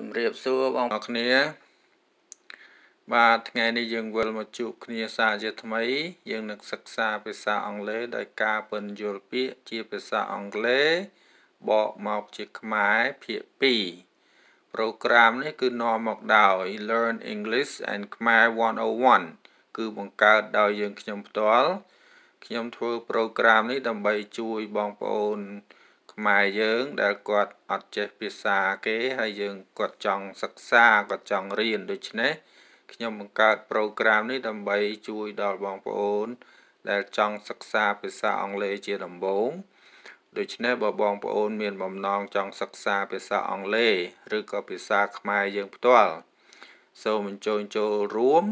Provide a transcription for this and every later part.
ជំរាបសួរបងប្អូនគ្នាបាទថ្ងៃនេះយើងវិលមកជួបគ្នាសាជាថ្មីយើងនឹងសិក្សាភាសាអង់គ្លេសដោយការពន្យល់ពាក្យជាភាសាអង់គ្លេសបកមកជាខ្មែរភាគ2 program នេះគឺនាំមកដោយ Learn English and Khmer 101 គឺបង្កើតដោយយើងខ្ញុំផ្ទាល់ខ្ញុំធ្វើ program នេះដើម្បីជួយបងប្អូនខ្មែរយើង ដែលគាត់អត់ចេះភាសាគេ ហើយយើងគាត់ចង់សិក្សាគាត់ចង់រៀនដូច្នេះខ្ញុំបង្កើត program នេះដើម្បីជួយដល់បងប្អូន ដែលចង់សិក្សាភាសាអង់គ្លេសជាដំបូងដូច្នេះបើបងប្អូន មានបំណងចង់សិក្សាភាសាអង់គ្លេសឬក៏ភាសាខ្មែរយើងផ្ទាល់សូមអញ្ជើញចូលរួម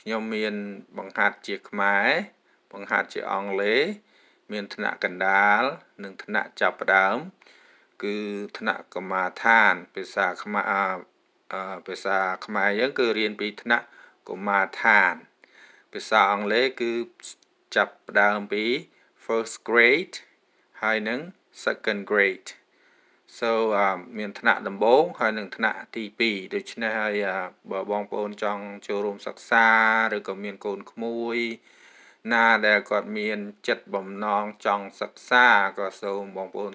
ខ្ញុំមានបង្ហាត់ជាខ្មែរបង្ហាត់ជាអង់គ្លេសមានថ្នាក់កណ្ដាល និងថ្នាក់ចាប់ផ្ដើម គឺថ្នាក់កមាឋានភាសាខ្មែរភាសាខ្មែរយើងគឺរៀនពីថ្នាក់កមាឋានភាសាអង់គ្លេសគឺចាប់ផ្ដើមពី first grade ហើយនឹង second grade so មានថ្នាក់ដំបូងហើយនិងថ្នាក់ទី2ដូច្នេះហើយបើបងប្អូនចង់ចូលរួមសិក្សាឬក៏មានកូនក្មួយណាដែលគាត់មានចិត្តបំណងចង់សិក្សាក៏សូមបងប្អូន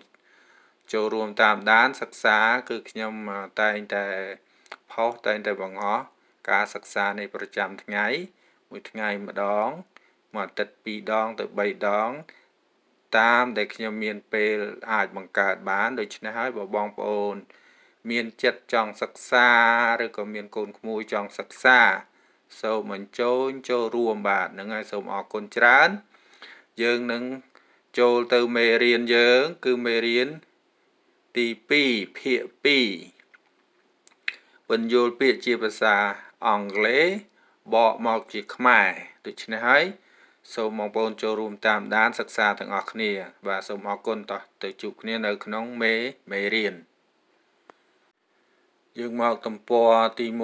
ចូលរួមតាមដានសិក្សា គឺខ្ញុំតែងតែផុសតែងតែបង្ហោះការសិក្សានេះប្រចាំថ្ងៃ មួយថ្ងៃម្ដងមួយអាទិត្យ2ដងទៅ3ដង តាមដែលខ្ញុំមានពេលអាចបង្កើតបានដូច្នេះហើយបើបងប្អូន មានចិត្តចង់សិក្សា ឬក៏មានកូនក្មួយចង់សិក្សាសូមអញ្ជើញចូលរួមបាទហ្នឹងហើយសូមអរគុណច្រើន យើងនឹងចូលទៅមេរៀនយើង គឺមេរៀនទី2ភាគ2បញ្យលពាក្យជាភាសាអង់គ្លេសបកមកជាខ្មែរដូច្នេះហើយសូមបងប្អូនចូលរួមតាមដានសិក្សាទាំងអស់គ្នាបាទសូមអរគុណតោះទៅជួបគ្នានៅក្នុងមេមេរៀនយើងមកទំព័រទី1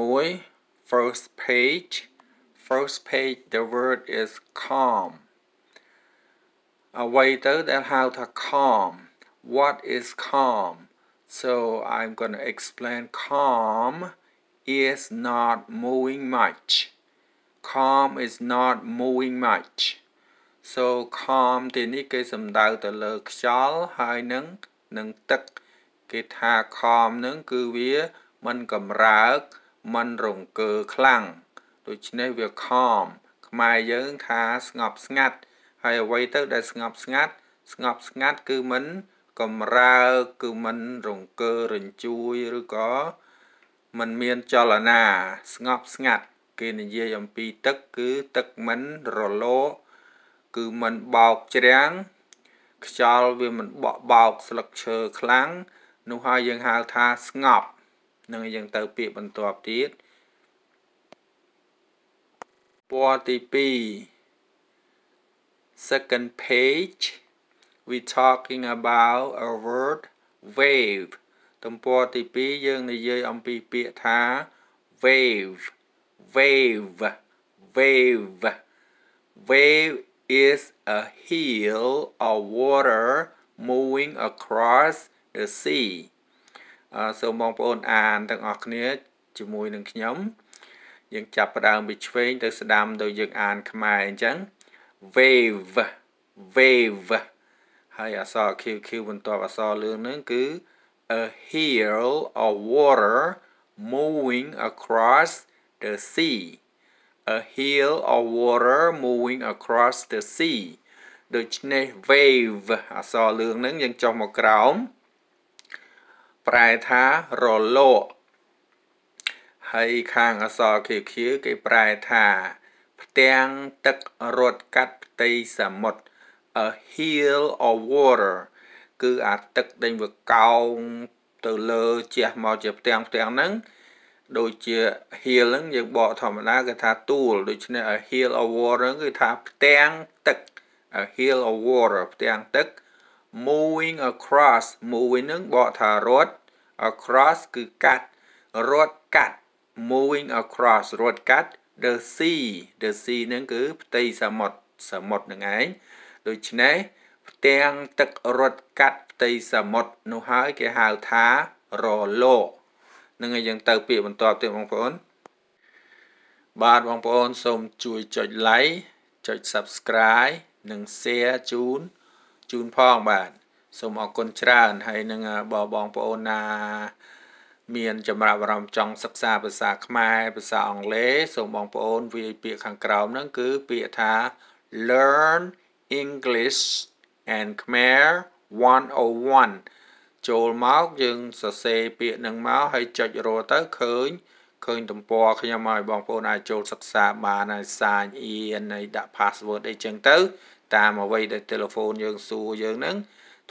first page. First page, the word is calm. À, quay that how to calm. What is calm? So I'm going to explain calm is not moving much. Calm is not moving much. So calm ទីនេះគេសំដៅទៅលើខ្យល់ហើយនឹងនឹងទឹកគេថា calm នឹងគឺវាមិនកំរើកមិនរង្គើខ្លាំងដូច្នេះវាខំខ្មែរយើងថាស្ងប់ស្ងាត់ ហើយអ្វីទៅដែលស្ងប់ស្ងាត់ស្ងប់ស្ងាត់ គឺមិនកំរើកគឺមិនរង្គើរញ្ជួយឬក៏มันមានចលនាស្ងប់ស្ងាត់ គេនិយាយអំពីទឹកគឺទឹកមិនរលោគឺមិនបោកច្រាំងខ្យល់វាមិនបក់បោកស្លឹកឈើខ្លាំងនោះហើយយើងហៅថាស្ងប់នឹងយើងទៅពាក្យបន្ទាប់ទៀតពណ៌ទី2 second page we talking about a word wave ទំព័រទី2យើងនិយាយអំពីពាក្យថា wave wave wave wave is a hill of water moving across the sea សូមបងប្អូនអានទាំងអស់គ្នាជាមួយនឹងខ្ញុំយើងចាប់ផ្ដើមពីឆ្វេងទៅស្ដាំដោយយើងអានខ្មែរអញ្ចឹង wave wave ហើយអក្សរ QQ បន្ទាប់អក្សរលឿងហ្នឹងគឺ a hero of water moving across the sea a hill of water moving across the sea ដូច្នេះ wave អក្សរលឿងហ្នឹងយើងចុះមកក្រោមប្រែថារលកហើយខាងអសរខៀវខៀវគេប្រែថាផ្ទាំងទឹករត់កាត់ផ្ទៃសមុទ្រ a hill of water គឺអាទឹកដែលវាកោង ទៅលើជះមកជាផ្ទាំងផ្ទាំងហ្នឹងដូចជា hill ហ្នឹង យើងបកធម្មតាគេថាទួលដូច្នេះ a hill of water ហ្នឹងគឺថាផ្ទាំងទឹក a hill of water ផ្ទាំងទឹក moving across moving ហ្នឹងបកថារត់ across គឺកាត់រត់កាត់ moving across រត់កាត់ the sea the sea ហ្នឹងគឺផ្ទៃសមុទ្រសមុទ្រហ្នឹងឯងដូច្នេះផ្ទាំងទឹករត់កាត់ផ្ទៃសមុទ្រនោះហើយគេហៅថារលោកនឹងឲ្យយើងទៅពាក្យបន្តទៀតបងប្អូនបាទបងប្អូនសូមជួយចុច like ចុច subscribe និង share ជូនជូនផងបាទសូមអរគុណច្រើនហើយនឹងបងបងប្អូនណាមាន ចម្រាប់អារម្មណ៍ចង់សិក្សាភាសាខ្មែរភាសាអង់គ្លេសសូមបងប្អូនវាយពាក្យខាងក្រោមហ្នឹងគឺពាក្យថា learn english and khmer 101 ចូលមកយើងសរសេរពាក្យហ្នឹងមកហើយចុចរកទៅឃើញឃើញទំព័រខ្ញុំហើយបងប្អូនអាចចូលសិក្សាបានហើយសាញ in ហើយដាក់ password អីចឹងទៅ តាមអ្វីដែលទូរស័ព្ទយើងសួរយើងហ្នឹង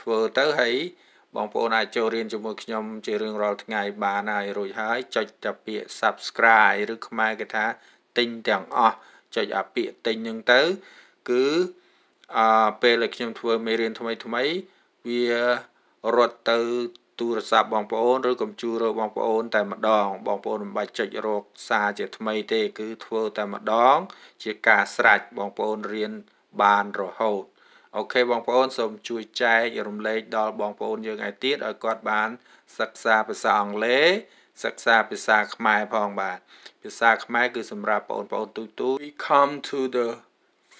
ធ្វើទៅហើយបងប្អូនអាចចូលរៀនជាមួយខ្ញុំជារឿងរាល់ថ្ងៃ បានហើយរួចហើយចុចតែពាក្យ subscribe ឬខ្មែរគេថាទិញទាំងអស់ចុចអាពាក្យទិញហ្នឹងទៅ គឺអឺពេលដែលខ្ញុំធ្វើមេរៀនថ្មីថ្មីវារត់ទៅ ទូរស័ព្ទបងប្អូនឬកុំជួរបងប្អូនតែម្ដងបងប្អូនមិនបាច់ចុចរកសារជាថ្មីទេ គឺធ្វើតែម្ដង ជាការស្រាច់បងប្អូនរៀនបានរហូតអូខេបងប្អូនសូមជួយចែករំលែកដល់បងប្អូនយើងឯទៀតឲ្យគាត់បានសិក្សាភាសាអង់គ្លេសសិក្សាភាសាខ្មែរផងបាទភាសាខ្មែរគឺសម្រាប់បងប្អូនទូទូ We come to the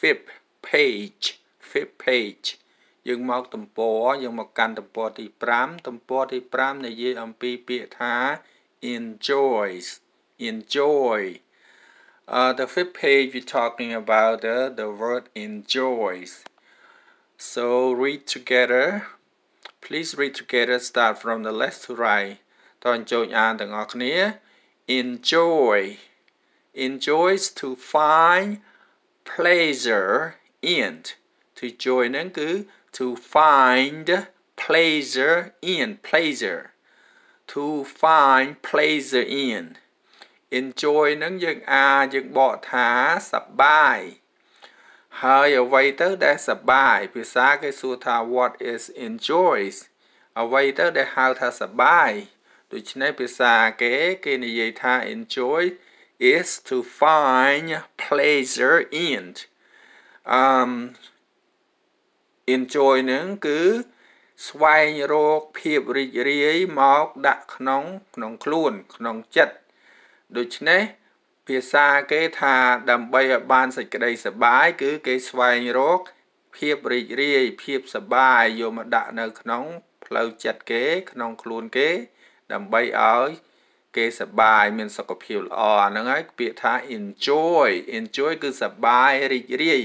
fifth page fifth page យើងមកទំព័រយើងមកកាន់ទំព័រទី5ទំព័រទី5និយាយអំពីពាក្យថា enjoys enjoy Uh, the fifth page, we're talking about the, the word enjoys. So read together. Please read together start from the left to right. តើអញ្ជើញអានទាំងអស់គ្នា enjoy enjoys to find pleasure in to join ហ្នឹងគឺ to find pleasure in pleasure to find pleasure in enjoy ហ្នឹងយើងអាចយើងបកថាសប្បាយហើយអ្វីទៅ ដែលសប្បាយភាសាគេសួរថា what is enjoys អ្វីទៅ ដែលហៅថាសប្បាយដូច្នេះភាសាគេ គេនិយាយថា enjoy is to find pleasure in um enjoy នឹងគឺ ស្វែងរកភាពរីករាយមកដាក់ក្នុងក្នុងខ្លួនក្នុងចិត្តដូច្នេះភាសាគេថាដើម្បីឲ្យបានសេចក្តីសប្បាយគឺគេស្វែងរកភាពរីករាយភាពសប្បាយយកមកដាក់នៅ ក្នុងផ្លូវចិត្តគេក្នុងខ្លួនគេ ដើម្បីឲ្យគេសប្បាយមានសុខភាពល្អហ្នឹងហើយពាក្យថា enjoy enjoy គឺសប្បាយរីករាយ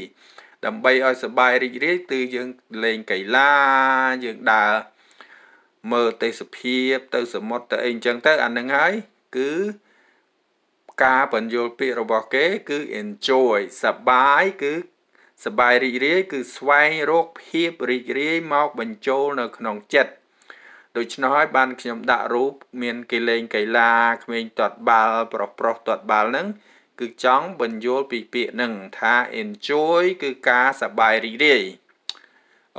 ដើម្បីឲ្យសប្បាយរីករាយគឺយើងលេងកីឡាយើងដើរមើលទេសភាពទៅសមុទ្រទៅអីអញ្ចឹងទៅ អាហ្នឹងហើយគឺការបញ្យល់ពាក្យរបស់គេគឺ enjoy សបាយគឺសបាយរីករាយគឺស្វែងរកភាពរីករាយមកបញ្ចូលនៅក្នុងចិត្តដូច្នោះហើយបានខ្ញុំដាក់រូប មានគេលេង កីឡាក្មេងទាត់បាល់ប្រុសប្រុសទាត់បាល់ហ្នឹងគឺចង់បញ្យល់ពីពាក្យហ្នឹងថា enjoy គឺការសបាយរីករាយ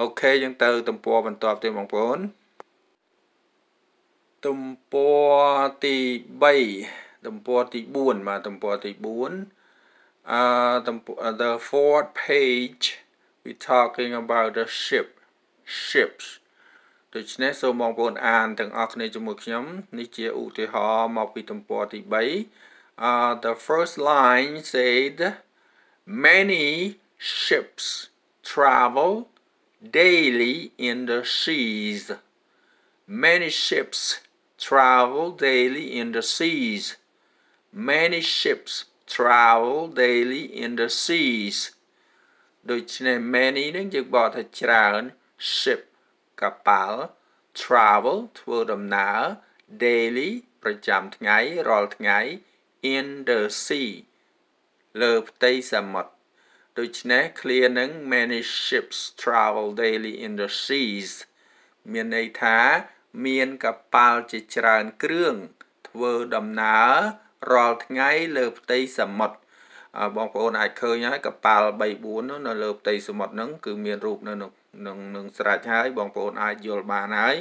អូខេយើងទៅទំព័របន្ទាប់ទៀតបងប្អូនទំព័រទី3ទំព័រទី4បាទទំព័រទី4 uh the fourth page we talking about the ship ships ដូច្នេះសូមបងប្អូនអានទាំងអស់គ្នាជាមួយខ្ញុំនេះជាឧទាហរណ៍មកពីទំព័រទី3 uh the first line said many ships travel daily in the seas many ships travel daily in the seas many ships travel daily in the seas ដូច្នេះ many នឹងយើងបកថាច្រើន ship កប៉ាល់ travel ធ្វើដំណើរ daily ប្រចាំថ្ងៃរាល់ថ្ងៃ in the sea លើផ្ទៃសមុទ្រដូច្នេះ clear នឹង many ships travel daily in the seas មានន័យថាមានកប៉ាល់ជាច្រើនគ្រឿងធ្វើដំណើររាល់ថ្ងៃលើផ្ទៃសមុទ្របងប្អូនអាចឃើញហើយកប៉ាល់3 4នោះនៅលើផ្ទៃសមុទ្រហ្នឹងគឺមានរូបនៅនឹងនឹងស្រាច់ហើយបងប្អូនអាចយល់បានហើយ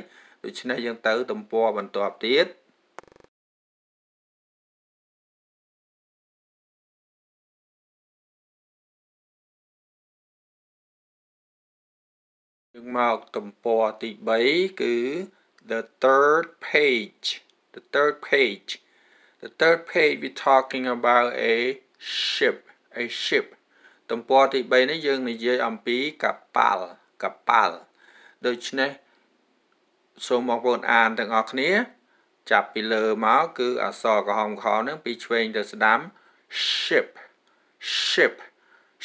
ដូច្នេះយើង ទៅទំព័របន្ទាប់ទៀតយើងមកទំព័រទី3គឺ the third page the third page The third page we talking about a ship a ship ទំព័រទី3នេះយើងនិយាយអំពីកប៉ាល់កប៉ាល់ដូច្នេះសូមបងប្អូនអានទាំងអស់គ្នា ចាប់ពីលើមកគឺអក្សរក្រហមខហ្នឹងពីឆ្វេងទៅស្ដាំ ship ship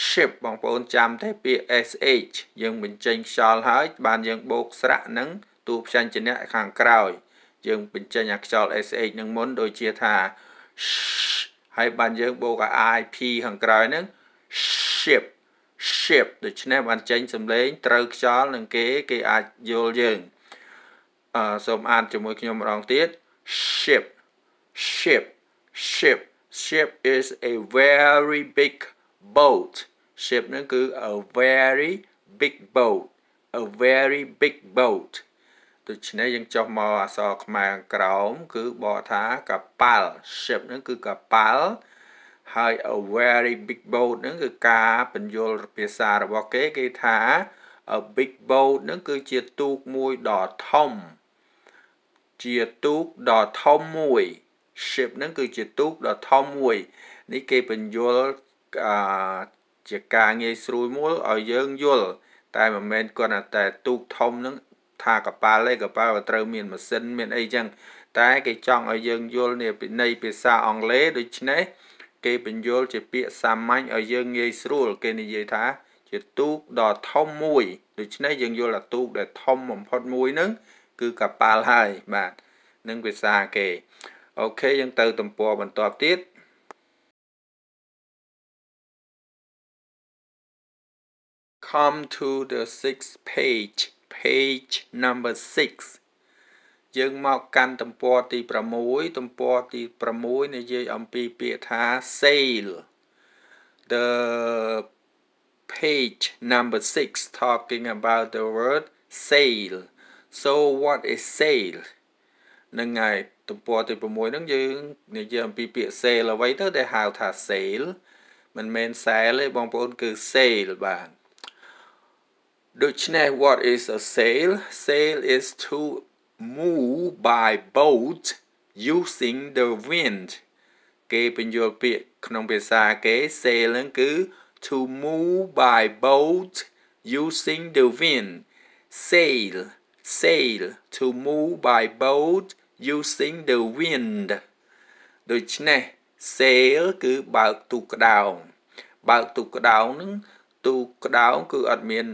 ship បងប្អូនចាំទេពាក្យ sh យើងបញ្ចេញខ្យល់ហើយបាន យើងបូកស្រៈនឹងតួផ្សេងជាអ្នកខាងក្រោយយើងបញ្ចេញអាខ្យល់ SH នឹងមុនដូចជាថាហើយបានយើងបូកអា IP ខាងក្រោយហ្នឹង ship ship ដូច្នេះបានចេញសំឡេងត្រូវខ្យល់នឹងគេ គេអាចយល់យើងអឺសូមអានជាមួយខ្ញុំម្ដងទៀត ship ship ship ship is a very big boat ship នឹងគឺ a very big boat a very big boat ដូច្នេះយើងចុះមកអក្សរខ្មែរក្រោមគឺបកថាកប៉ាល់ ship ហ្នឹងគឺកប៉ាល់ហើយ a very big boat ហ្នឹងគឺការបញ្យលភាសារបស់គេគេថា a big boat ហ្នឹងគឺជាទូកមួយដ៏ធំ ជាទូកដ៏ធំមួយ ship ហ្នឹងគឺជាទូកដ៏ធំមួយ នេះគេបញ្យលអឺជាការងាយស្រួលមួយឲ្យយើងយល់តែមិនមែនគាត់តែ ទូកធំហ្នឹងថាកប៉ាល់ឯកប៉ាល់ក៏ត្រូវ មានម៉ាស៊ីនមានអីចឹងតែគេចង់ឲ្យយើងយល់នៃពិន័យភាសាអង់គ្លេសដូច្នេះគេបញ្យល់ជាពាក្យសាមញ្ញឲ្យយើងងាយស្រួល គេនិយាយថា ជាទូកដ៏ធំមួយដូច្នេះយើងយល់ថាទូក ដែលធំបំផុតមួយហ្នឹងគឺកប៉ាល់ហើយបាទនឹងភាសាគេអូខេយើង ទៅទំព័របន្តទៀត come to the sixth page page number 6យើងមកកាន់ទំព័រទី6ទំព័រទី6និយាយអំពីពាក្យថា sale the page number 6 talking about the word sale so what is sale នឹងឯទំព័រទី6ហ្នឹងយើងនិយាយអំពីពាក្យ sale អ្វីទៅដែលហៅថា sale មិនមែន sale ទេបងប្អូនគឺ sale បាទដូច្នេះ what is a sail sail is to move by boat using the wind គេបញ្យល់ពាក្យក្នុងភាសាគេ sail ហ្នឹងគឺ to move by boat using the wind sail sail to move by boat using the wind ដូច្នេះ sail គឺបើកទូកក្តោងបើកទូកក្តោងហ្នឹងទូកក្តោងគឺអត់មាន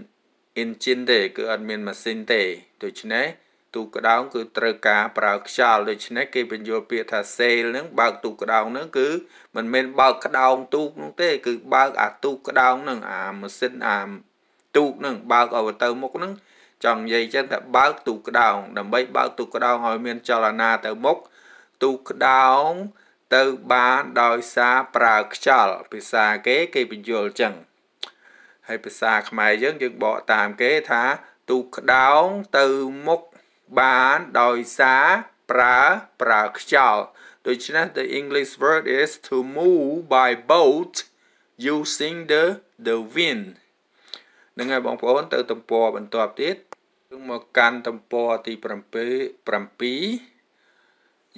engine ទេគឺអត់មានម៉ាស៊ីនទេដូច្នេះទូកដោងគឺត្រូវការប្រើខ្យល់ដូច្នេះគេបញ្យល់ពាក្យថា sail ហ្នឹងបើកទូកដោងហ្នឹងគឺមិនមែនបើកក្ដោង ទូកហ្នឹងទេ គឺ បើកអាទូកក្ដោងហ្នឹងអាម៉ាស៊ីនអាទូកហ្នឹងបើកឲ្យទៅមុខហ្នឹង ចង់និយាយចឹងថាបើកទូកក្ដោងដើម្បីបើកទូកក្ដោងឲ្យមាន ចលនាទៅមុខទូកក្ដោងទៅបានដោយសារប្រើខ្យល់ភាសាគេ គេបញ្យល់ចឹងហើយភាសាខ្មែរយើងយើងបកតាមគេថាទូក្តោងទៅមុខបានដោយសារប្រើប្រើខ្យល់ដូច្នេះ the english word is to move by boat using the the wind នឹងហើយបងប្អូនទៅទំព័របន្ទាប់ទៀតយើងមកកាន់ទំព័រទី7 7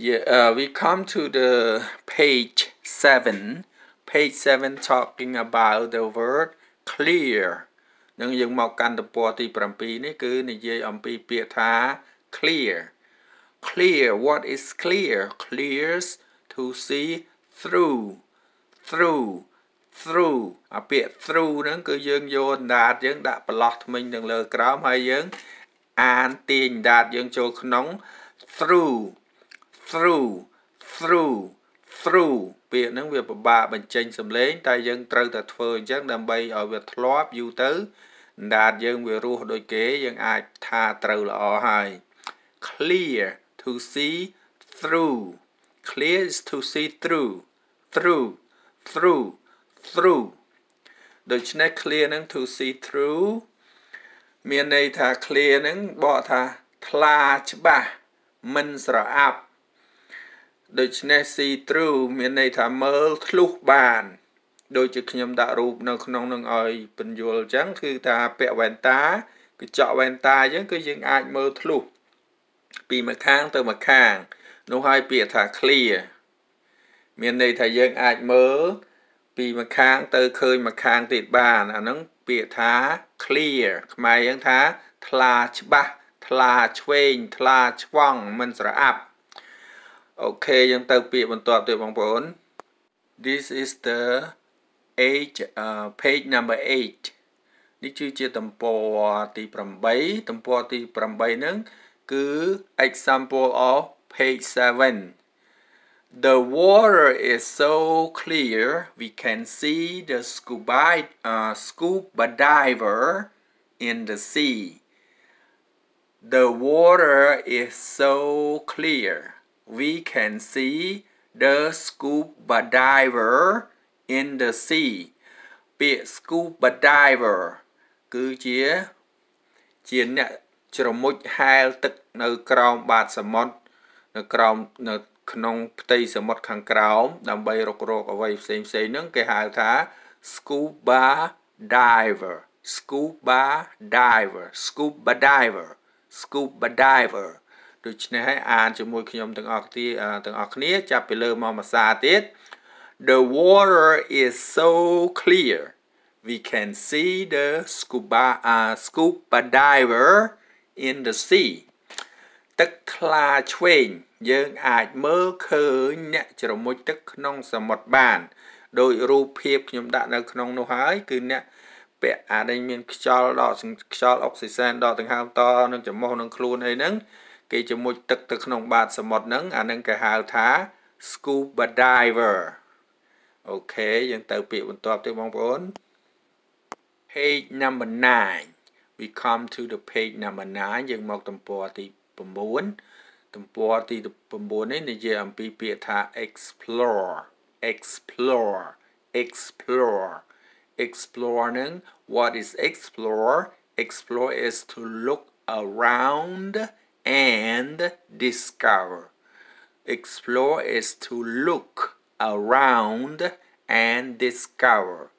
Yeah, uh, we come to the page 7. Page 7 talking about the word clear នឹងយើងមកកាន់ទំព័រទី7នេះគឺនិយាយអំពីពាក្យថា clear clear what is clear clears to see through through through អាពាក្យ through ហ្នឹងគឺយើងយកអណ្ដាតយើងដាក់ប្រឡោះថ្មិញនឹងលើក្រោមហើយយើង អានទាញអណ្ដាតយើងចូលក្នុង through through through through ពាក្យហ្នឹងវាពិបាកបញ្ចេញសំឡេងតែយើងត្រូវតែធ្វើអញ្ចឹងដើម្បីឲ្យវាធ្លាប់យូរទៅអណ្ដាតយើងវារស់ដូចគេយើងអាចថាត្រូវល្អហើយ clear to see through clear is to see through through through through ដូច្នេះ clear នឹង to see through មានន័យថា clear នឹងបកថាថ្លាច្បាស់មិនស្រអាប់ដូច្នេះ see through មានន័យថាមើលធ្លុះបាន ដូចជាខ្ញុំដាក់រូបនៅក្នុងនឹងឲ្យពន្យល់អញ្ចឹងគឺថាពាក់វ៉ែនតាកញ្ចក់វ៉ែនតាអញ្ចឹងគឺយើងអាចមើលធ្លុះពីមួយខាងទៅមួយខាង នោះហើយពាក្យថា clear មានន័យថាយើងអាចមើលពីមួយខាងទៅឃើញមួយខាងទៀតបាន អាហ្នឹងពាក្យថា clear ខ្មែរយើងថាថ្លាច្បាស់ថ្លាឆ្វេងថ្លាឆ្វង់មិនស្រអាប់អូខេយើងទៅពាក្យបន្ទាប់ទៀតបងប្អូន This is the eight, uh, page number eight. the 8នេះគឺជាទំព័រទី8ទំព័រទី8ហ្នឹងគឺ example of page 7 The water is so clear we can see the scuba uh, scuba diver in the sea The water is so clear we can see the scuba diver in the sea ពាក្យ scuba diver គឺជា ជាអ្នកជ្រមុជហែលទឹកនៅក្រោមបាតសមុទ្រនៅក្រោមនៅក្នុងផ្ទៃសមុទ្រខាងក្រោមដើម្បីរករកអ្វីផ្សេងផ្សេងហ្នឹងគេហៅថា scuba diver scuba diver scuba diver scuba diver ដូច្នេះហើយអានជាមួយខ្ញុំទាំងអស់គ្នាទាំងអស់គ្នាចាប់ពីលើមកភាសាទៀត The water is so clear we can see the scuba uh, scuba diver in the sea ទឹកថ្លាឆ្វេងយើងអាចមើលឃើញអ្នកជ្រមុជទឹកក្នុងសមុទ្របានដោយរូបភាពខ្ញុំដាក់នៅក្នុងនោះហើយគឺអ្នកពាក់អាដែលមានខ្យល់ដកខ្យល់អុកស៊ីសែនដកដង្ហើមតនឹងច្រមុះនឹងខ្លួនអីហ្នឹងគេជំមុជទឹកទៅក្នុងបាតសមុទ្រហ្នឹងអានឹងគេហៅថា scuba diver អូខេយើងទៅពាក្យបន្ទាប់ទេបងប្អូន page number 9 we come to the page number 9យើងមកទំព័រទី9ទំព័រទី9នេះនិយាយអំពីពាក្យថា explore explore explore explore នឹង what is explore explore is to look around and discover. Explore is to look around and discover.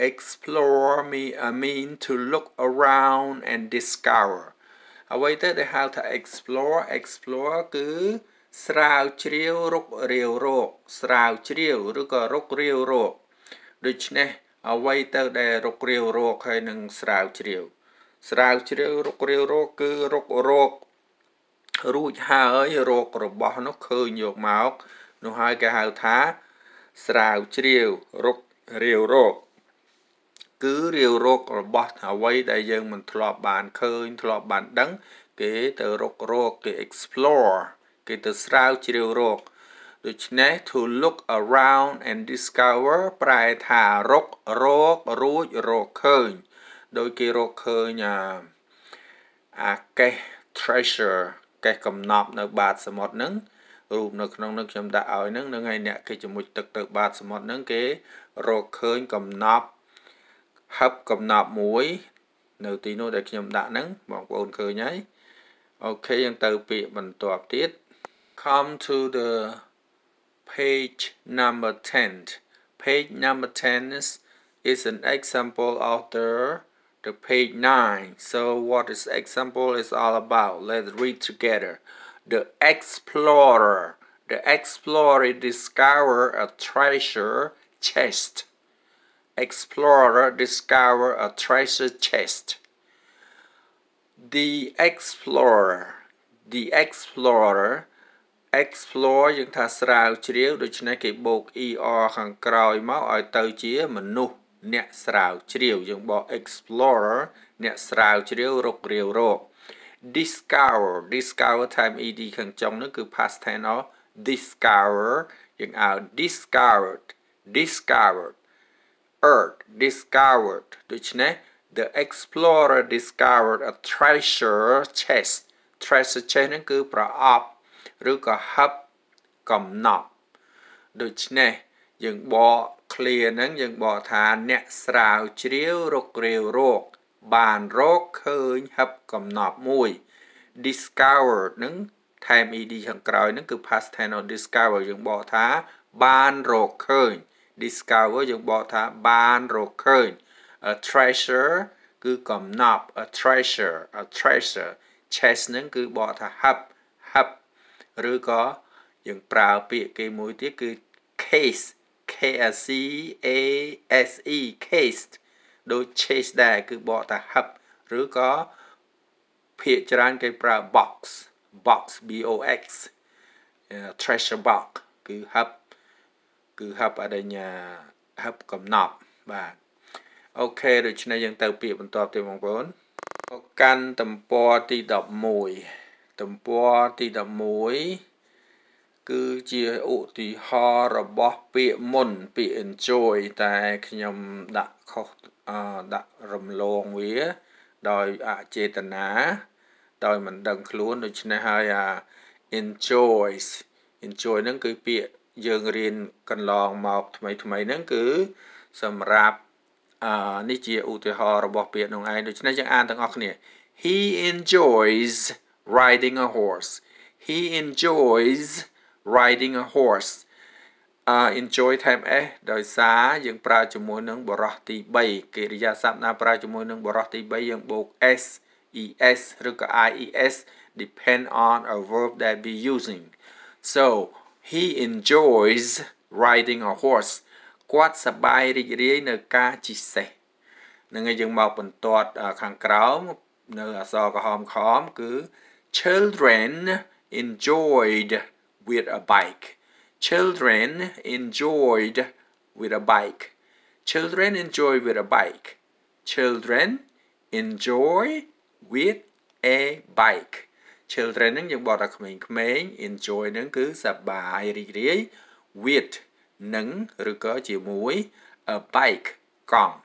Explore me, I mean to look around and discover. A way that they have to explore explore គឺស្រាវជ្រាវរុករាវរកស្រាវជ្រាវឬក៏រុករាវរកដូច្នេះអ្វីទៅដែលរុករាវរកហើយនឹងស្រាវជ្រាវស្រាវជ្រាវរុករាវរកគឺរុករករួចហើយរករបស់នោះឃើញយកមកនោះហើយគេហៅថា ស្រាវជ្រាវរុករាវរក គឺរាវរករបស់អ្វីដែលយើងមិនធ្លាប់បានឃើញ ធ្លាប់បានដឹងគេទៅរុករកគេ explore គេទៅស្រាវជ្រាវរកដូច្នេះ to look around and discover ប្រែថារករករួចរកឃើញដោយគេរកឃើញអាអាកេះ treasure កេះកំណប់នៅបាតសមុទ្រហ្នឹងរូបនៅក្នុងនឹងខ្ញុំដាក់ឲ្យនឹងនឹងឲ្យអ្នកគេជំុចទឹកទៅបាតសមុទ្រនឹងគេរកឃើញកំណប់ហឹបកំណប់មួយ នៅទីនោះដែលខ្ញុំដាក់នឹងបងប្អូនឃើញហើយអូខេយើងទៅពាក្យបន្ទាប់ទៀត come to the page number 10 page number 10 is, is an example of the to page 9. So what this example is all about. Let's read together. The explorer. The explorer discover a treasure chest. Explorer discover a treasure chest. The explorer. The explorer explore យើងថាស្រាវជ្រាវដូច្នេះគេបូក er ខាងក្រោយមកឲ្យទៅជាមនុស្សអ្នកស្រាវជ្រាវយើងបក explorer អ្នកស្រាវជ្រាវរុករាវរក discover discover តាម ed ខាងចុងនោះគឺ past tense of discover យើងឲ្យ discovered discovered earth discovered ដូច្នេះ the explorer discovered a treasure chest treasure chest ហ្នឹងគឺប្រអប់ឬក៏ហឹបកំណប់ដូច្នេះយើងបកឃ្លាហ្នឹងយើងបកថាអ្នកស្រាវជ្រាវរករាវរក បានរកឃើញហឹបកំណប់មួយ discover នឹងថែម ed ខាងក្រោយហ្នឹងគឺ past tense of discover យើងបកថាបានរកឃើញ discover យើងបកថាបានរកឃើញ a treasure គឺកំណប់ a treasure a treasure chest ហ្នឹងគឺបកថាហឹបហឹបឬក៏យើងប្រើពាក្យគេមួយទៀតគឺ case KSC ASE case ដូច chase ដែរគឺបកថាហឹបឬក៏ភាគច្រើនគេប្រើ box box B O X treasure box គឺហឹបគឺហឹបអដញ្ញាហឹបកំណប់បាទអូខេដូច្នេះយើងទៅពាក្យបន្តទៀតបងប្អូនកាន់ទំព័រទី11ទំព័រទី11គឺជាឧទាហរណ៍របស់ពាក្យមុនពាក្យ enjoy តែខ្ញុំដាក់ខុសដាក់រំលងវា ដោយអចេតនាដោយមិនដឹងខ្លួនដូច្នេះហើយអា enjoys enjoy ហ្នឹងគឺពាក្យយើងរៀនកន្លងមកថ្មីថ្មីហ្នឹងគឺសម្រាប់អានេះជាឧទាហរណ៍របស់ពាក្យនោះឯងដូច្នេះយើងអានទាំងអស់គ្នា he enjoys riding a horse he enjoys riding a horse uh, enjoy time s ដោយសារយើងប្រើជាមួយនឹងបរោះទី3កិរិយាសព្ទណាប្រើជាមួយនឹងបរោះទី3យើងបូក s es ឬក៏ ies depend on a verb that be using so he enjoys riding a horse គាត់សប្បាយរីករាយនៅការជិះសេះនឹងឯងយើងមកបន្ទាត់ខាងក្រោមនៅអសរក្រហមខំគឺ children enjoyed with a bike. Children enjoyed with a bike. Children enjoy with a bike. Children enjoy with a bike. Children នឹងយើងបកថាក្មេងៗ enjoy នឹងគឺសប្បាយរីករាយ with នឹងឬក៏ជាមួយ a bike កង់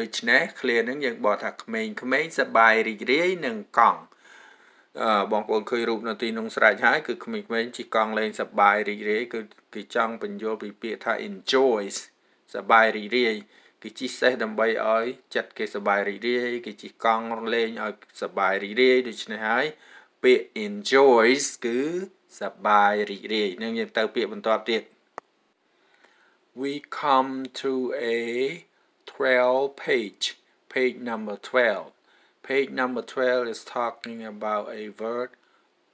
ដូច្នេះ clear នឹងយើងបកថាក្មេងៗសប្បាយរីករាយនឹងកង់បងប្អូនឃើញរូបនៅទីនោះស្រេចហើយគឺក្មេងៗជីកង់លេងសប្បាយរីករាយគឺគេចង់បញ្យល់ពីពាក្យថា enjoys សប្បាយរីករាយគេជីសេះដើម្បីឲ្យ ចិត្តគេសប្បាយរីករាយគេជីកង់លេងឲ្យសប្បាយរីករាយដូច្នេះហើយពាក្យ enjoys គឺសប្បាយរីករាយនឹងយើងទៅពាក្យបន្ទាប់ទៀត We come to a 12 page page number 12 Page number 12 is talking about a verb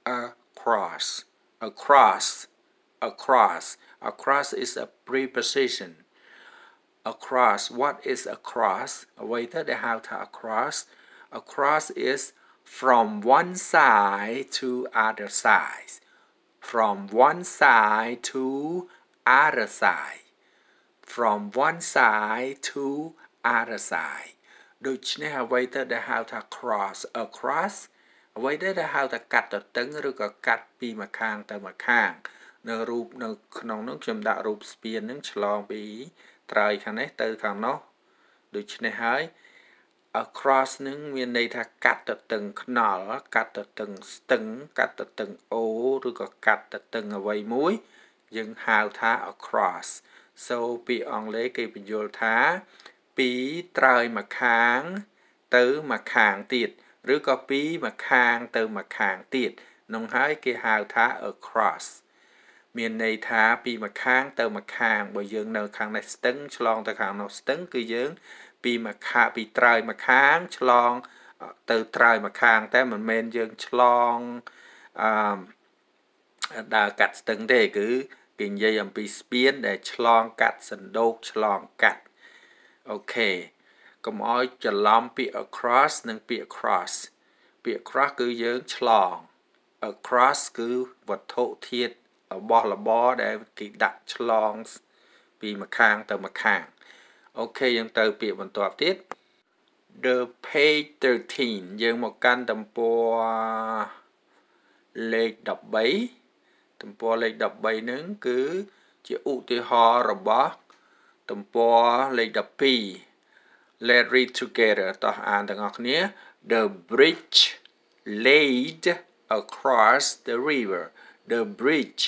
across. Across. Across. Across is a preposition. Across. What is across? Vậy tới để how to across. Across is from one side to other side. From one side to other side. From one side to other side. ដូច្នេះអ្វីទៅដែលហៅថា cross a cross អ្វីទៅដែលហៅថាកាត់ទទឹងឬក៏កាត់ពីម្ខាងទៅម្ខាង នៅរូបនៅក្នុងនោះខ្ញុំដាក់រូបស្ពាននឹងឆ្លងពីត្រើយខាងនេះទៅខាងនោះដូច្នេះហើយ across នឹងមានន័យថាកាត់ទទឹងខ្នល់កាត់ទទឹងស្ទឹងកាត់ទទឹងអូឬក៏កាត់ទទឹងអ្វីមួយយើងហៅថា across so ពាក្យអង់គ្លេសគេបញ្យល់ថាពីត្រើយម្ខាង ទៅម្ខាងទៀតឬក៏ពីម្ខាងទៅម្ខាងទៀតនោះហើយគេហៅថា across មានន័យថាពីម្ខាង ទៅម្ខាងបើយើងនៅខាងនេះស្ទឹងឆ្លងទៅខាងនោះស្ទឹងគឺយើង ពីម្ខាងពីត្រើយម្ខាងឆ្លងទៅត្រើយម្ខាងតែមិនមែនយើងឆ្លងអឺដើរកាត់ស្ទឹងទេគឺ គេនិយាយអំពីស្ពានដែលឆ្លងកាត់សណ្ដូកឆ្លងកាត់អូខេកុំឲ្យច្រឡំពាក្យ across និងពាក្យ cross ពាក្យ cross គឺយើងឆ្លង across គឺវត្ថុធាតុរបស់របរដែលគេដាក់ឆ្លង ពីម្ខាងទៅម្ខាងអូខេយើងទៅពាក្យបន្ទាប់ទៀត the page 13 យើងមកកាន់ទំព័រលេខ13ទំព័រលេខ13ហ្នឹងគឺ ជាឧទាហរណ៍របស់ទំព័រលេខ12 Let's read together តោះអានទាំងអស់គ្នា The bridge laid across the river The bridge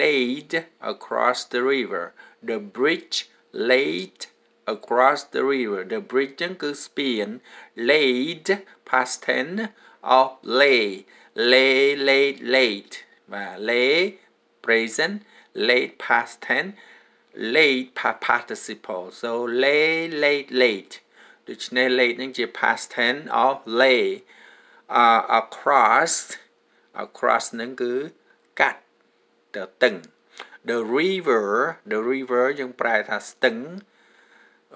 laid across the river The bridge laid across the river the bridge spin laid past ten of lay lay lay late. lay present late past ten. late participle so lay late late ដូច្នេះ late នឹងជា past tense of lay uh, across across នឹងគឺកាត់ទៅតឹង the river the river យើងប្រែថាស្ទឹង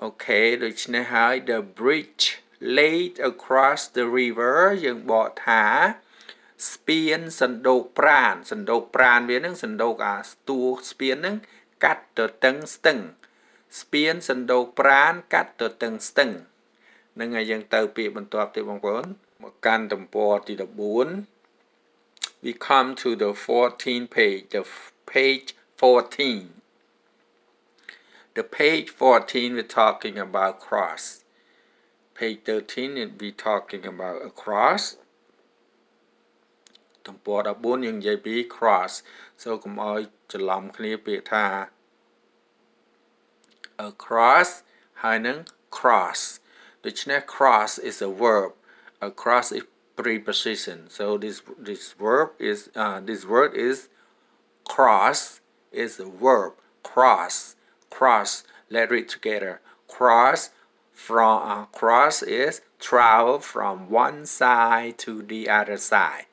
អូខេដូច្នេះហើយ the bridge laid across the river យើងបកថាស្ពានសណ្ដោកប្រានសណ្ដោកប្រានវានឹងសណ្ដោកអាស្ទួស្ពាននឹងកាត់ទទឹងស្ទឹងស្ពានសណ្ដូកប្រានកាត់ទទឹងស្ទឹងនឹងឲ្យយើងទៅពាក្យបន្ទាប់ទៀតបងប្អូនមកកាន់ទំព័រទី14 we come to the 14 page the page 14 the page 14 we're talking about cross page 13 we talking about a cross ទំព័រ14យើងនិយាយពី cross សូមកុំឲ្យច្រឡំគ្នាពាក្យថា across Hainan, cross ដូច្នេះ cross is a verb across is preposition so this this verb is uh, this word is cross is a verb cross cross let's read together cross from uh, cross is travel from one side to the other side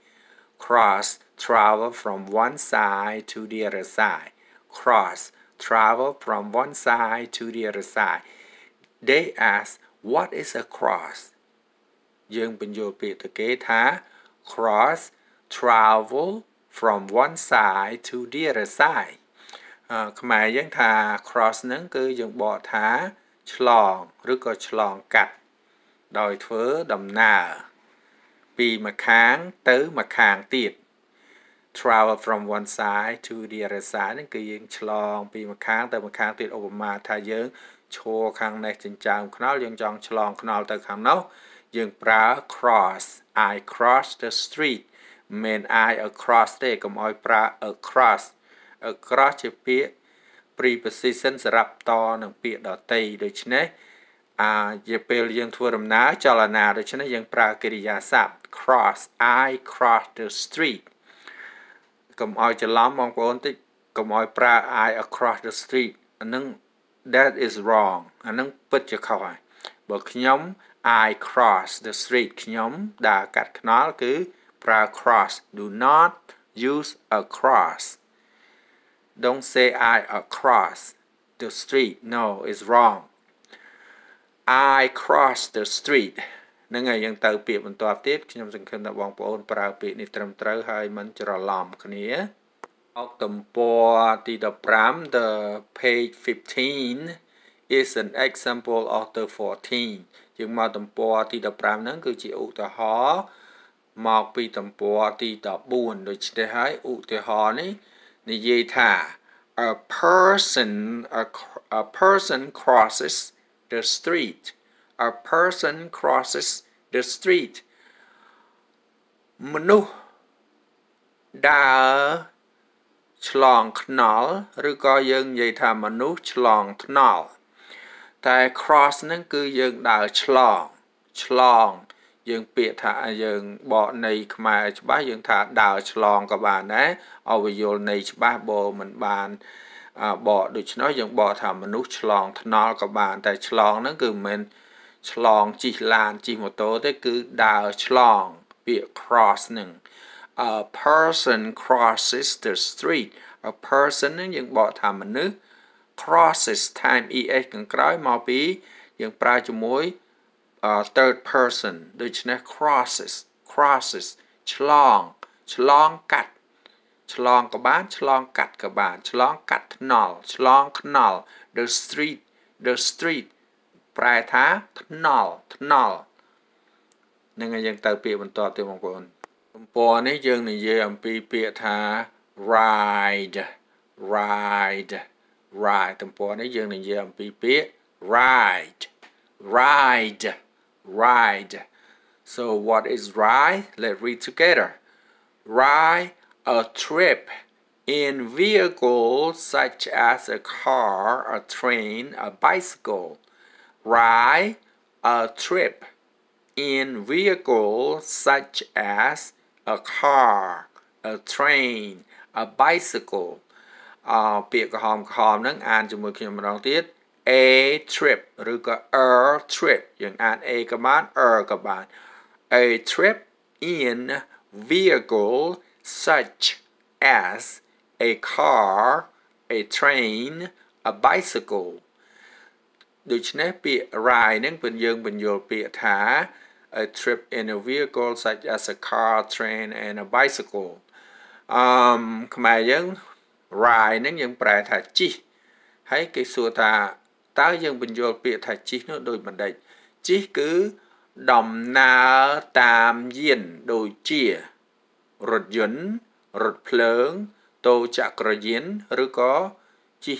cross travel from one side to the other side cross travel from one side to the other side they ask what is a cross យើងបញ្យល់ពាក្យទៅគេថា cross travel from one side to the other side ខ្មែរយើងថា cross ហ្នឹងគឺយើងបកថាឆ្លងឬក៏ឆ្លងកាត់ដោយធ្វើដំណើរពីម្ខាងទៅម្ខាងទៀត travel from one side to the other side ហ្នឹងគឺយើងឆ្លងពីម្ខាងទៅម្ខាងទៀតឧបមាថាយើងឈរខាងនេះចិញ្ចើមខ្នល់យើងចង់ឆ្លងខ្នល់ទៅខាងនោះយើងប្រើ cross I cross the street មិន I across ទេកុំឲ្យប្រើ across across ជាពាក្យ preposition សម្រាប់តនឹងពាក្យដតីដូច្នេះអាជាពេលយើងធ្វើដំណើរចលនាដូច្នេះយើងប្រើកិរិយាសព្ទ cross I cross the street កុំឲ្យច្រឡំបងប្អូនតិចកុំឲ្យប្រើ I across the street អានឹង that is wrong អានឹងពិតជាខុសហើយបើខ្ញុំ I cross the street ខ្ញុំដើរកាត់ខ្នល់គឺប្រើ cross do not use across don't say I across the street no it's wrong I cross the street នឹងហើយយើងទៅពាក្យបន្ទាប់ទៀតខ្ញុំសង្ឃឹមថាបងប្អូនប្រើពាក្យនេះត្រឹមត្រូវហើយមិនច្រឡំគ្នាអកទំព័រទី15 the page 15 is an example of the 14យើងមកទំព័រទី15ហ្នឹងគឺជាឧទាហរណ៍មកពីទំព័រទី14ដូច្នេះហើយឧទាហរណ៍នេះនិយាយថា a person a, a person crosses the street a person crosses the street មនុស្សដើរឆ្លងថ្នល់ឬក៏យើងនិយាយថាមនុស្សឆ្លងថ្នល់តែ cross ហ្នឹងគឺយើងដើរឆ្លងឆ្លង យើងពាក្យថាយើងបកនៃខ្មែរច្បាស់យើងថាដើរឆ្លងក៏បានដែរអវយលនៃច្បាស់បើមិនបានបកដូច្នោះយើងបកថាមនុស្សឆ្លងថ្នល់ក៏បានតែឆ្លងហ្នឹងគឺមិនមែនឆ្លងជិះឡានជិះម៉ូតូទេគឺដើរឆ្លងពាក្យ cross នឹង a person crosses the street a person នឹងយើងបកថាមនុស្ស crosses time es ខាងក្រោយមកពីយើងប្រើជាមួយ third person ដូច្នេះ crosses crosses ឆ្លងឆ្លងកាត់ឆ្លងក៏បានឆ្លងកាត់ក៏បានឆ្លងកាត់ថ្នល់ឆ្លងខ្នល់ the street the street ប្រែថាថ្នល់ថ្នល់នឹងយើងទៅពាក្យបន្តទៀតបងប្អូនទំព័រនេះយើងនិយាយអំពីពាក្យថា ride ride ride ទំព័រនេះយើងនិយាយអំពីពាក្យ ride ride ride so what is ride let's read together ride a trip in vehicles such as a car a train a bicycle ride a trip in vehicle such as a car, a train, a bicycle អពាក្យក្រហមក្រហមហ្នឹងអានជាមួយខ្ញុំម្ដងទៀត uh, a trip ឬក៏ er a trip a ក៏បាន r a trip in vehicle such as a car a train a bicycle ដូច្នេះពាក្យ ride ហ្នឹងពេលយើងបញ្យល់ពាក្យថា a trip in a vehicle such as a car train and a bicycle អឺខ្មែរយើង ride ហ្នឹងយើងប្រែថាជិះហើយគេសួរថាតើយើងបញ្យល់ពាក្យថាជិះនោះដោយបណ្ឌិតជិះគឺដំណើរតាមយានដូចជារថយន្តរថភ្លើងតូចក្រយានឬក៏ជិះ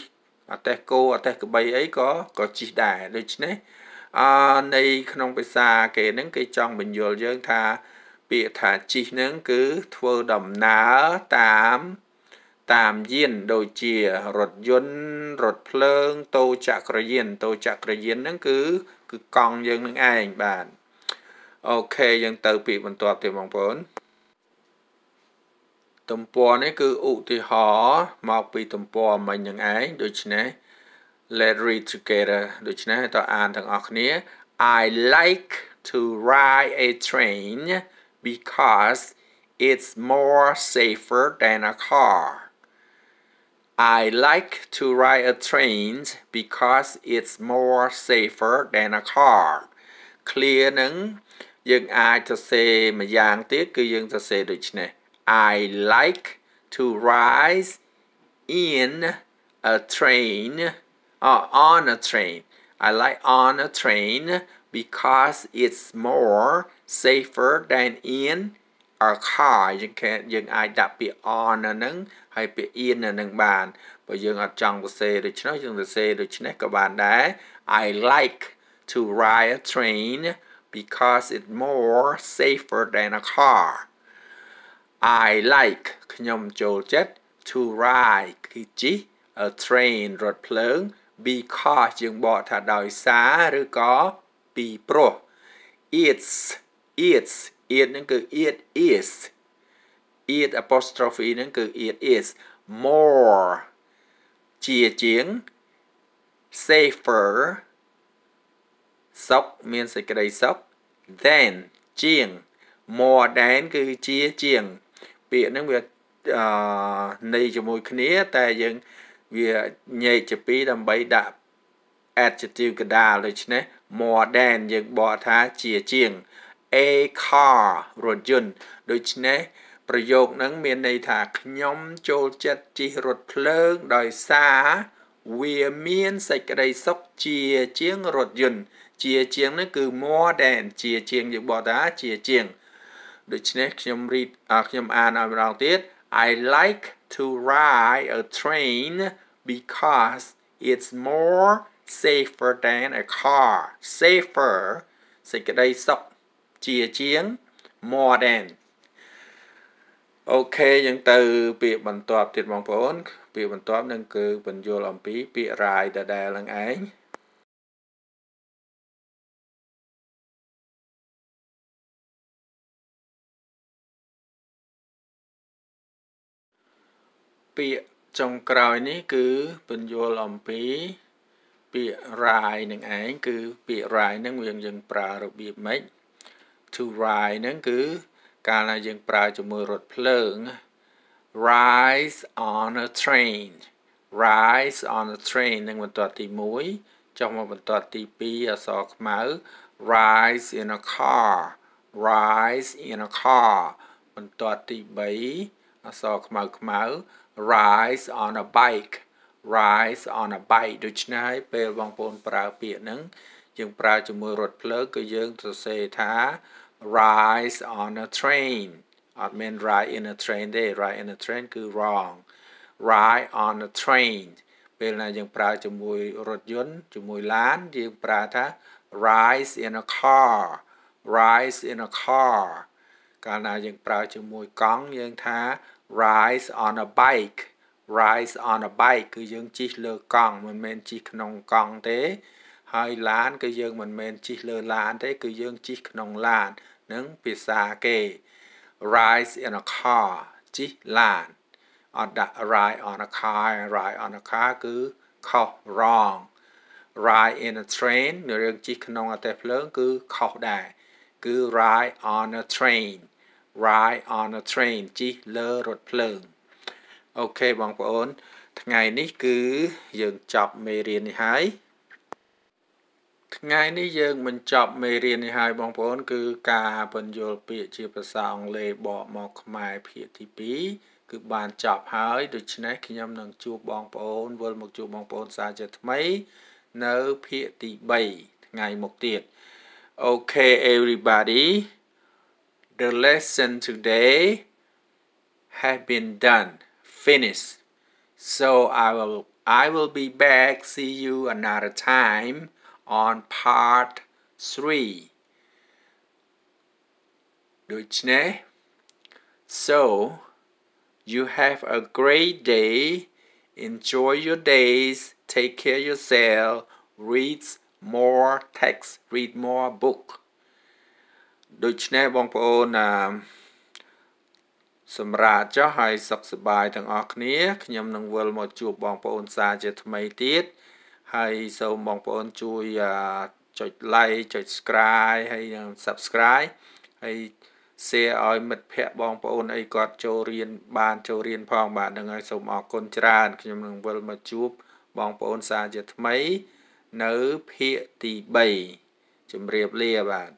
អតេះគោអតេះក្បីអីក៏ក៏ជិះដែរដូច្នេះអនៃក្នុងភាសាគេហ្នឹងគេចង់បញ្យល់យើងថា ពាក្យថាជិះហ្នឹងគឺធ្វើដំណើរតាមតាមយានដូចជារថយន្តរថភ្លើងតូចក្រយានតូចក្រយានហ្នឹងគឺ គឺកង់យើងនឹងឯងបាទអូខេយើងទៅពាក្យបន្ទាប់ទៀតបងប្អូនទំព័រនេះគឺឧទាហរណ៍មកពីទំព័រមិញហ្នឹងឯងដូច្នេះ let read together ដូច្នេះតើអានទាំងអស់គ្នា I like to ride a train because it's more safer than a car I like to ride a train because it's more safer than a car clear នឹងយើងអាចសរសេរម្យ៉ាងទៀតគឺយើងសរសេរដូចនេះ I like to ride in a train or uh, on a train. I like on a train because it's more safer than in a car You can, I that be on a I be in a ban. ban But say, say, you you អានឹងបានបើយើងអត់ចង់សរសេរដូច្នោះយើងសរសេរដូច្នេះក៏បានដែរ I like to ride a train because it's more safer than a car I like ខ្ញុំចូលចិត្ត to ride គឺជិះ a train រថភ្លើង because យើងបកថាដោយសារឬក៏ពីព្រោះ it's it's it ហ្នឹងគឺ it is it apostrophe ហ្នឹងគឺ it is more ជាជាង safer សុខមានសេចក្តីសុខ than ជាង more than គឺជាជាងពាក្យហ្នឹងវាអឺនៃជាមួយគ្នា តែយើងវាញែកជាពីរដើម្បីដាក់ adjective កដាលដូច្នេះ more than យើងបកថាជាជាង a car រថយន្តដូច្នេះប្រយោគហ្នឹង មានន័យថាខ្ញុំចូលចិត្តជិះរថភ្លើងដោយសារវាមានសេចក្តីសុខជាជាងរថយន្តជាជាងនេះគឺ more than ជាជាង យើងបកថាជាជាងដូច្នេះខ្ញុំ read ខ្ញុំអានឲ្យម្ដងទៀត I like to ride a train because it's more safer than a car safer សេចក្តីសុខជាជាង more than អូខេយើងទៅពាក្យបន្ទាប់ទៀតបងប្អូន ពាក្យបន្ទាប់នឹងគឺបញ្យល់អំពីពាក្យ ride ដដែលនឹងឯងពាក្យចុងក្រោយនេះគឺបញ្យល់អំពី ពាក្យ ride នឹងឯងគឺ ពាក្យ ride នឹងយើងយើងប្រើរបៀបម៉េច to ride នឹងគឺកាលណាយើងប្រើជាមួយរថភ្លើង rise on a train rise on a train នឹងបន្ទាត់ទី1ចុះមកបន្ទាត់ទី2អក្សរខ្មៅ rise in a car rise in a car បន្ទាត់ទី3អក្សរខ្មៅខ្មៅ rise on a bike rise on a bike ដូច្នេះហើយពេលបងប្អូនប្រើពាក្យហ្នឹងយើងប្រើជាមួយរថភ្លើងគឺយើងសរសេរថា rise on a train អត់មែន ride in a train ទេ ride in a train គឺ wrong ride on a train ពេលណាយើងប្រើជាមួយរថយន្តជាមួយឡាន យើងប្រើថា rise in a car rise in a car កាលណាយើងប្រើជាមួយកង់យើងថា rides on a bike rides on a bike គឺយើងជិះលើកង់មិនមែនជិះក្នុងកង់ទេ ហើយឡានគឺយើងមិនមែនជិះលើឡានទេ គឺយើងជិះក្នុងឡាននឹងភាសាគេ rides in a car ជិះឡានអត់ដាក់ ride on a car ride on a car គឺខុស wrong ride in a train នៅរឿងជិះក្នុងអន្តរភ្លើងគឺខុសដែរគឺ ride on a train ride on a train ជិះលើរថភ្លើងអូខេបងប្អូន ថ្ងៃនេះគឺយើងចប់មេរៀននេះហើយថ្ងៃនេះយើងបញ្ចប់មេរៀននេះហើយបងប្អូន គឺការបញ្យល់ពាក្យជាភាសាអង់គ្លេសបកមកខ្មែរភាគទី2គឺបានចប់ហើយដូច្នេះខ្ញុំនឹងជួបបងប្អូនវិលមកជួបបងប្អូនសាជាថ្មី នៅភាគទី3ថ្ងៃមុខទៀត Okay everybody the lesson today has been done, finished. So I will I will be back. See you another time on part 3. So you have a great day. Enjoy your days. Take care yourself. Read more text. Read more book. ដូច្នេះបងប្អូនណាសម្រាប់ចុះឲ្យសុខសប្បាយទាំងអស់គ្នាខ្ញុំនឹងវិលមកជួបបងប្អូនសាជាថ្មីទៀតហើយសូមបងប្អូនជួយចុច like ចុច subscribe ហើយ subscribe ហើយ share ឲ្យមិត្តភ័ក្តិបងប្អូនអីគាត់ចូលរៀនបានចូលរៀនផងបាទហ្នឹងហើយសូមអរគុណច្រើនខ្ញុំនឹងវិលមកជួបបងប្អូនសាជាថ្មី នៅភាគទី3ជម្រាបលាបាទ